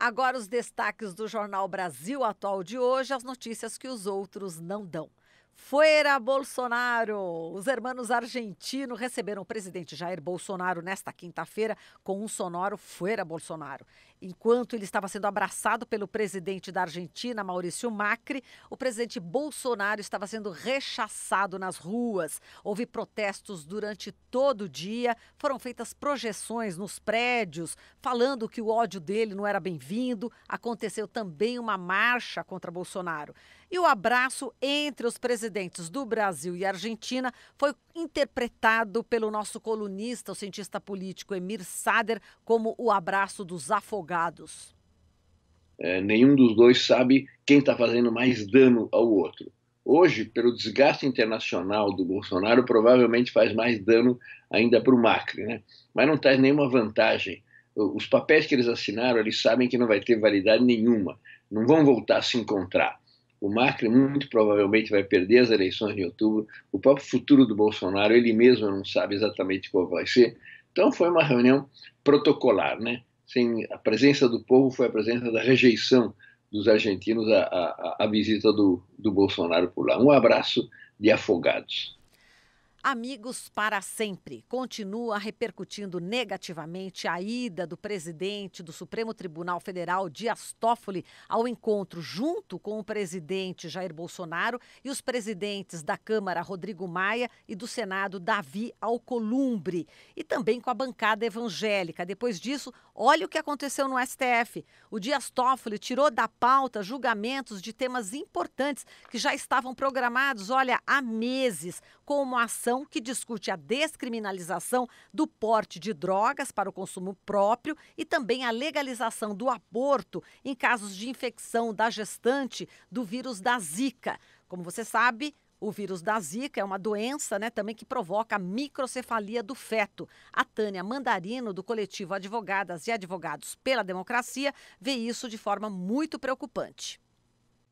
Agora os destaques do jornal Brasil Atual de hoje, as notícias que os outros não dão. Fuera Bolsonaro! Os hermanos argentinos receberam o presidente Jair Bolsonaro nesta quinta-feira com um sonoro Fuera Bolsonaro. Enquanto ele estava sendo abraçado pelo presidente da Argentina, Maurício Macri, o presidente Bolsonaro estava sendo rechaçado nas ruas. Houve protestos durante todo o dia, foram feitas projeções nos prédios, falando que o ódio dele não era bem-vindo. Aconteceu também uma marcha contra Bolsonaro. E o abraço entre os presidentes do Brasil e Argentina foi interpretado pelo nosso colunista, o cientista político Emir Sader, como o abraço dos afogados. É, nenhum dos dois sabe quem está fazendo mais dano ao outro. Hoje, pelo desgaste internacional do Bolsonaro, provavelmente faz mais dano ainda para o Macri, né? mas não traz nenhuma vantagem. Os papéis que eles assinaram, eles sabem que não vai ter validade nenhuma, não vão voltar a se encontrar. O Macri muito provavelmente vai perder as eleições de outubro. O próprio futuro do Bolsonaro, ele mesmo não sabe exatamente qual vai ser. Então foi uma reunião protocolar, né? Sem a presença do povo foi a presença da rejeição dos argentinos à, à, à visita do, do Bolsonaro por lá. Um abraço de afogados. Amigos para sempre continua repercutindo negativamente a ida do presidente do Supremo Tribunal Federal, Dias Toffoli, ao encontro junto com o presidente Jair Bolsonaro e os presidentes da Câmara, Rodrigo Maia, e do Senado, Davi Alcolumbre, e também com a bancada evangélica. Depois disso, olha o que aconteceu no STF. O Dias Toffoli tirou da pauta julgamentos de temas importantes que já estavam programados, olha, há meses, como a ação que discute a descriminalização do porte de drogas para o consumo próprio e também a legalização do aborto em casos de infecção da gestante do vírus da Zika. Como você sabe, o vírus da Zika é uma doença né, também que provoca microcefalia do feto. A Tânia Mandarino, do coletivo Advogadas e Advogados pela Democracia, vê isso de forma muito preocupante.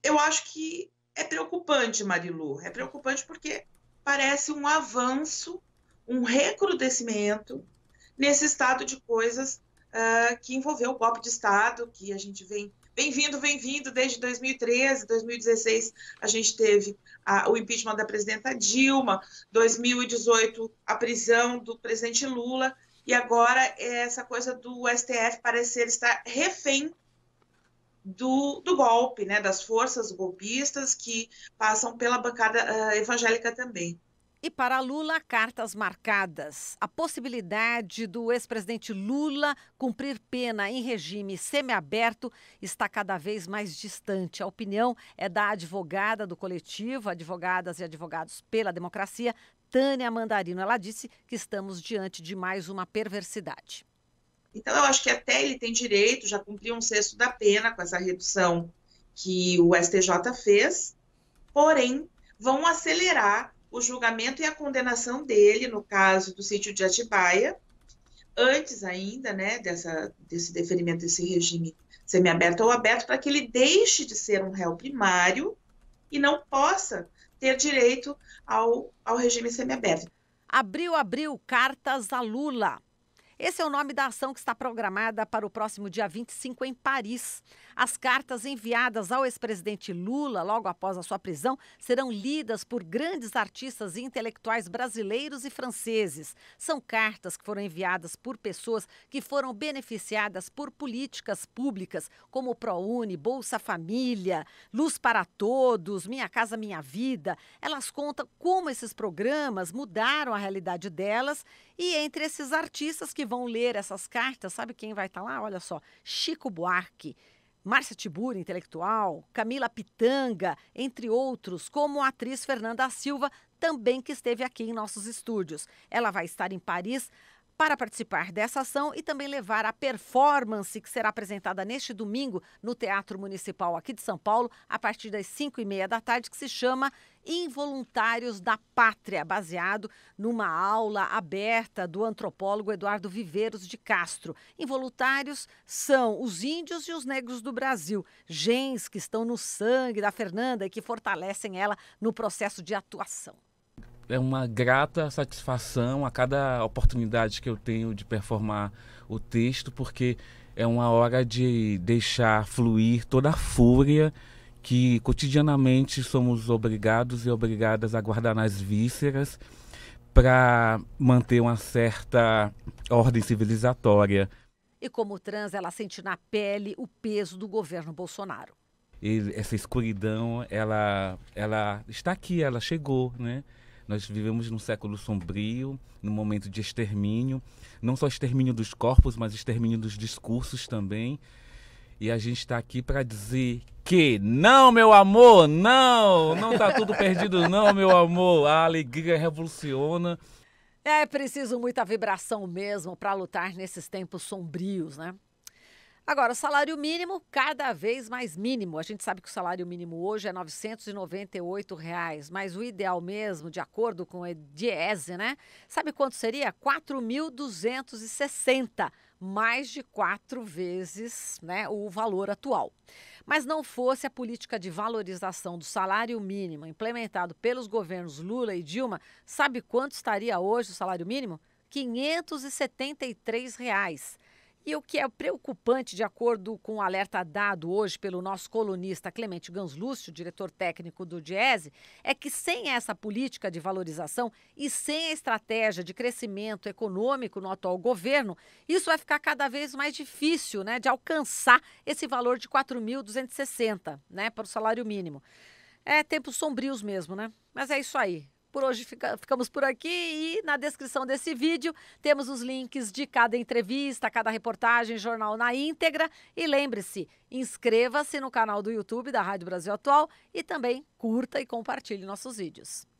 Eu acho que é preocupante, Marilu. É preocupante porque parece um avanço, um recrudescimento nesse estado de coisas uh, que envolveu o golpe de Estado, que a gente vem, bem vindo, vem vindo desde 2013, 2016 a gente teve a, o impeachment da presidenta Dilma, 2018 a prisão do presidente Lula, e agora essa coisa do STF parecer estar refém do, do, golpe, né, das forças golpistas que passam pela bancada uh, evangélica também. E para Lula, cartas marcadas. A possibilidade do ex-presidente Lula cumprir pena em regime semiaberto está cada vez mais distante. A opinião é da advogada do coletivo, Advogadas e Advogados pela Democracia, Tânia Mandarino. Ela disse que estamos diante de mais uma perversidade. Então, eu acho que até ele tem direito, já cumpriu um sexto da pena com essa redução que o STJ fez, porém, vão acelerar o julgamento e a condenação dele, no caso do sítio de Atibaia, antes ainda né, dessa, desse deferimento desse regime semiaberto ou aberto, para que ele deixe de ser um réu primário e não possa ter direito ao, ao regime semiaberto. Abril abriu cartas a Lula. Esse é o nome da ação que está programada para o próximo dia 25 em Paris. As cartas enviadas ao ex-presidente Lula logo após a sua prisão serão lidas por grandes artistas e intelectuais brasileiros e franceses. São cartas que foram enviadas por pessoas que foram beneficiadas por políticas públicas, como o ProUni, Bolsa Família, Luz para Todos, Minha Casa Minha Vida. Elas contam como esses programas mudaram a realidade delas e entre esses artistas que vão ler essas cartas, sabe quem vai estar tá lá? Olha só, Chico Buarque, Márcia Tiburi, intelectual, Camila Pitanga, entre outros, como a atriz Fernanda Silva, também que esteve aqui em nossos estúdios. Ela vai estar em Paris para participar dessa ação e também levar a performance que será apresentada neste domingo no Teatro Municipal aqui de São Paulo, a partir das 5 e meia da tarde, que se chama Involuntários da Pátria, baseado numa aula aberta do antropólogo Eduardo Viveiros de Castro. Involuntários são os índios e os negros do Brasil, genes que estão no sangue da Fernanda e que fortalecem ela no processo de atuação é uma grata satisfação a cada oportunidade que eu tenho de performar o texto, porque é uma hora de deixar fluir toda a fúria que cotidianamente somos obrigados e obrigadas a guardar nas vísceras para manter uma certa ordem civilizatória. E como trans, ela sente na pele o peso do governo Bolsonaro. E essa escuridão, ela, ela está aqui, ela chegou, né? Nós vivemos num século sombrio, num momento de extermínio, não só extermínio dos corpos, mas extermínio dos discursos também. E a gente está aqui para dizer que não, meu amor, não, não está tudo perdido, não, meu amor. A alegria revoluciona. É preciso muita vibração mesmo para lutar nesses tempos sombrios, né? Agora, salário mínimo cada vez mais mínimo. A gente sabe que o salário mínimo hoje é R$ 998, reais, mas o ideal mesmo, de acordo com a Diese, né? Sabe quanto seria? 4.260, mais de quatro vezes né, o valor atual. Mas não fosse a política de valorização do salário mínimo implementado pelos governos Lula e Dilma, sabe quanto estaria hoje o salário mínimo? R$ 573. Reais. E o que é preocupante, de acordo com o um alerta dado hoje pelo nosso colunista Clemente Ganslúcio, diretor técnico do Diese, é que sem essa política de valorização e sem a estratégia de crescimento econômico no atual governo, isso vai ficar cada vez mais difícil né, de alcançar esse valor de 4.260 né, para o salário mínimo. É tempos sombrios mesmo, né? Mas é isso aí. Por hoje fica, ficamos por aqui e na descrição desse vídeo temos os links de cada entrevista, cada reportagem, jornal na íntegra. E lembre-se, inscreva-se no canal do YouTube da Rádio Brasil Atual e também curta e compartilhe nossos vídeos.